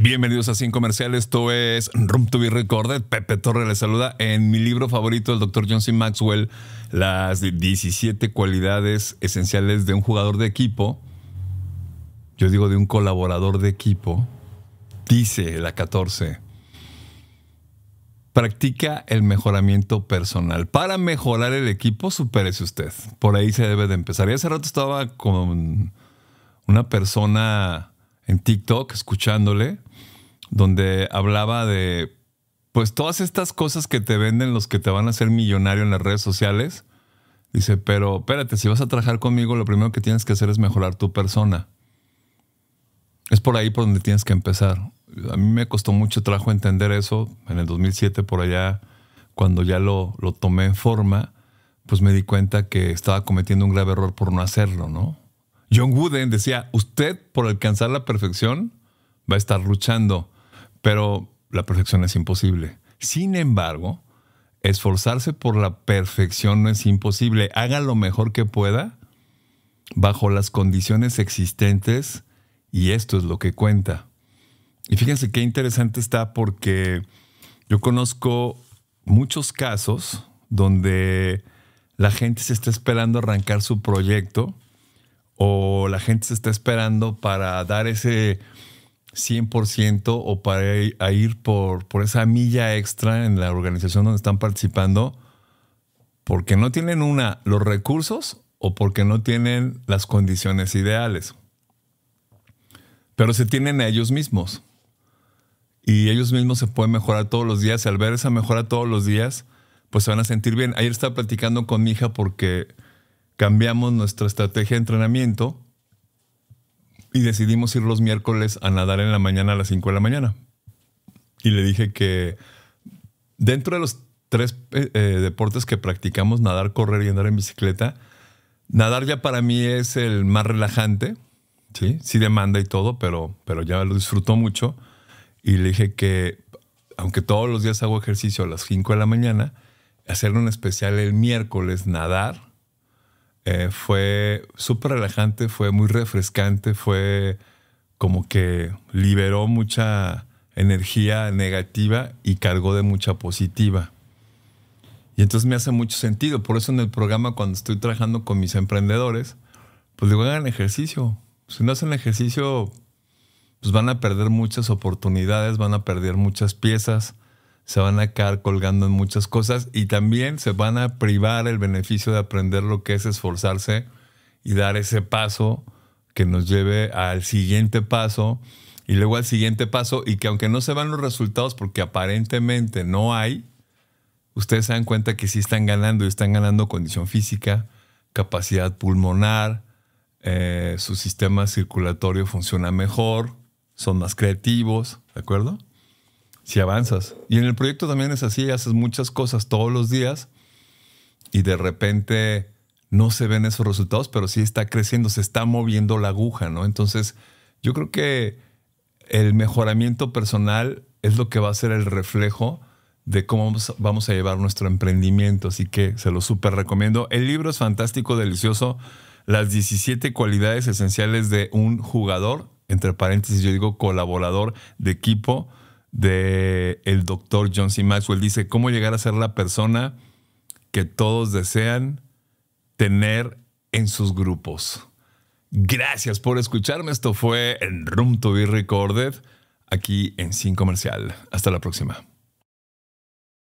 Bienvenidos a Sin Comerciales, esto es Room to be Recorded. Pepe Torre les saluda en mi libro favorito, el Dr. John C. Maxwell, las 17 cualidades esenciales de un jugador de equipo. Yo digo de un colaborador de equipo. Dice la 14. Practica el mejoramiento personal. Para mejorar el equipo, supérese usted. Por ahí se debe de empezar. Y hace rato estaba con una persona en TikTok escuchándole donde hablaba de, pues todas estas cosas que te venden los que te van a hacer millonario en las redes sociales. Dice, pero espérate, si vas a trabajar conmigo, lo primero que tienes que hacer es mejorar tu persona. Es por ahí por donde tienes que empezar. A mí me costó mucho trabajo entender eso. En el 2007, por allá, cuando ya lo, tomé en forma, pues me di cuenta que estaba cometiendo un grave error por no hacerlo, ¿no? John Wooden decía, usted por alcanzar la perfección va a estar luchando pero la perfección es imposible. Sin embargo, esforzarse por la perfección no es imposible. Haga lo mejor que pueda bajo las condiciones existentes y esto es lo que cuenta. Y fíjense qué interesante está porque yo conozco muchos casos donde la gente se está esperando arrancar su proyecto o la gente se está esperando para dar ese 100% o para ir, por, por esa milla extra en la organización donde están participando porque no tienen una, los recursos o porque no tienen las condiciones ideales. Pero se tienen a ellos mismos. Y ellos mismos se pueden mejorar todos los días. Y al ver esa mejora todos los días, pues se van a sentir bien. Ayer estaba platicando con mi hija porque cambiamos nuestra estrategia de entrenamiento y decidimos ir los miércoles a nadar en la mañana a las 5 de la mañana. Y le dije que dentro de los tres eh, eh, deportes que practicamos, nadar, correr y andar en bicicleta, nadar ya para mí es el más relajante, ¿sí? Sí demanda y todo, pero, pero ya lo disfruto mucho. Y le dije que, aunque todos los días hago ejercicio a las 5 de la mañana, hacer un especial el miércoles, nadar eh, fue súper relajante, fue muy refrescante, fue como que liberó mucha energía negativa y cargó de mucha positiva. Y entonces me hace mucho sentido. Por eso en el programa cuando estoy trabajando con mis emprendedores, pues digo, hagan ejercicio. Si no hacen ejercicio, pues van a perder muchas oportunidades, van a perder muchas piezas se van a quedar colgando en muchas cosas y también se van a privar el beneficio de aprender lo que es esforzarse y dar ese paso que nos lleve al siguiente paso y luego al siguiente paso y que aunque no se van los resultados porque aparentemente no hay, ustedes se dan cuenta que sí están ganando y están ganando condición física, capacidad pulmonar, eh, su sistema circulatorio funciona mejor, son más creativos, ¿de acuerdo? si avanzas. Y en el proyecto también es así, haces muchas cosas todos los días y de repente no se ven esos resultados, pero sí está creciendo, se está moviendo la aguja, ¿no? Entonces, yo creo que el mejoramiento personal es lo que va a ser el reflejo de cómo vamos a llevar nuestro emprendimiento. Así que se lo súper recomiendo. El libro es fantástico, delicioso. Las 17 cualidades esenciales de un jugador, entre paréntesis yo digo colaborador de equipo, de el doctor John C. Maxwell. Dice, ¿cómo llegar a ser la persona que todos desean tener en sus grupos? Gracias por escucharme. Esto fue en Room to be Recorded aquí en Sin Comercial. Hasta la próxima.